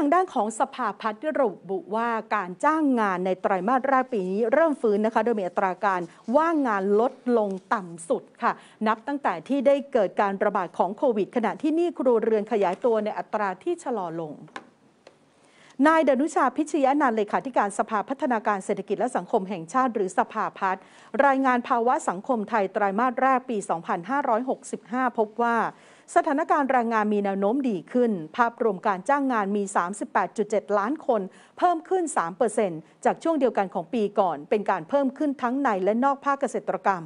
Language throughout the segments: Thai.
างด้านของสภาพัฒน์ระบุว่าการจ้างงานในไตรามาสแรกปีนี้เริ่มฟื้นนะคะ โดยมีอัตราการว่างงานลดลงต่ำสุดค่ะ นับตั้งแต่ที่ได้เกิดการระบาดของโควิด ขณะที่นี่ครัวเรือนขยายตัวในอัตราที่ชะลอลงนายดนุชาพิชยานันเลขาธิการสภาพัฒนาการเศรษฐกิจและสังคมแห่งชาติหรือสภาพัฒน์รายงานภาวะสังคมไทยไตรามาสแรกปี 2565 พบว่า สถานการณ์แรงงานมีแนวโน้มดีขึ้น ภาพรวมการจ้างงานมี 38.7 ล้านคน เพิ่มขึ้น 3%จากช่วงเดียวกันของปีก่อน เป็นการเพิ่มขึ้นทั้งในและนอกภาคเกษตรกรรม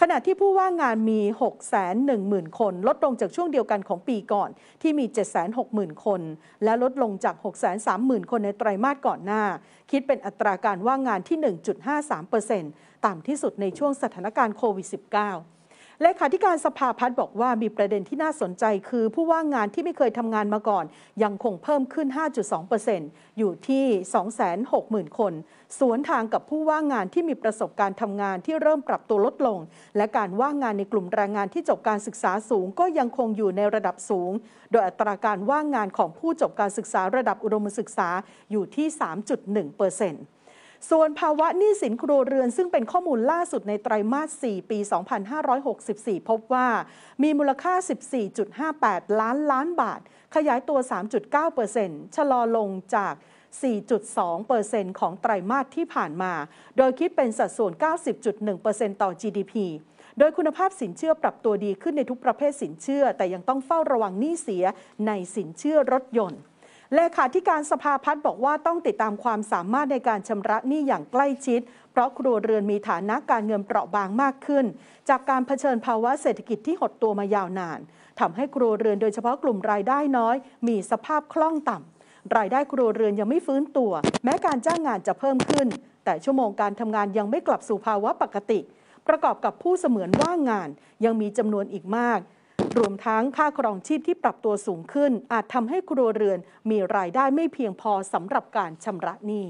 ขณะที่ผู้ว่างงานมี 610,000 คน ลดลงจากช่วงเดียวกันของปีก่อนที่มี 760,000 คน และลดลงจาก 630,000 คนในไตรมาสก่อนหน้า คิดเป็นอัตราการว่างงานที่ 1.53%ต่ำที่สุดในช่วงสถานการณ์โควิด -19 เลขาธิการสภาพัฒน์บอกว่ามีประเด็นที่น่าสนใจคือผู้ว่างงานที่ไม่เคยทำงานมาก่อนยังคงเพิ่มขึ้น 5.2%อยู่ที่ 260,000 คนสวนทางกับผู้ว่างงานที่มีประสบการณ์ทำงานที่เริ่มปรับตัวลดลง และการว่างงานในกลุ่มแรงงานที่จบการศึกษาสูงก็ยังคงอยู่ในระดับสูง โดยอัตราการว่างงานของผู้จบการศึกษาระดับอุดมศึกษาอยู่ที่ 3.1%เปอร์เซ็นต์ส่วนภาวะหนี้สินครัวเรือน ซึ่งเป็นข้อมูลล่าสุดในไตรมาส 4 ปี 2564 พบว่า มีมูลค่า 14.58 ล้านล้านบาท ขยายตัว 3.9%ชะลอลงจาก 4.2%ของไตรมาสที่ผ่านมา โดยคิดเป็นสัดส่วน 90.1%ต่อ GDP โดยคุณภาพสินเชื่อปรับตัวดีขึ้นในทุกประเภทสินเชื่อ แต่ยังต้องเฝ้าระวังหนี้เสียในสินเชื่อรถยนต์เลขาธิการสภาพัฒน์บอกว่าต้องติดตามความสามารถในการชำระหนี้อย่างใกล้ชิด เพราะครัวเรือนมีฐานะการเงินเปราะบางมากขึ้น จากการเผชิญภาวะเศรษฐกิจที่หดตัวมายาวนานทำให้ครัวเรือนโดยเฉพาะกลุ่มรายได้น้อยมีสภาพคล่องต่ำรายได้ครัวเรือนยังไม่ฟื้นตัวแม้การจ้างงานจะเพิ่มขึ้น แต่ชั่วโมงการทำงานยังไม่กลับสู่ภาวะปกติ ประกอบกับผู้เสมือนว่างงานยังมีจำนวนอีกมากรวมทั้งค่าครองชีพที่ปรับตัวสูงขึ้น อาจทำให้ครัวเรือนมีรายได้ไม่เพียงพอสำหรับการชำระหนี้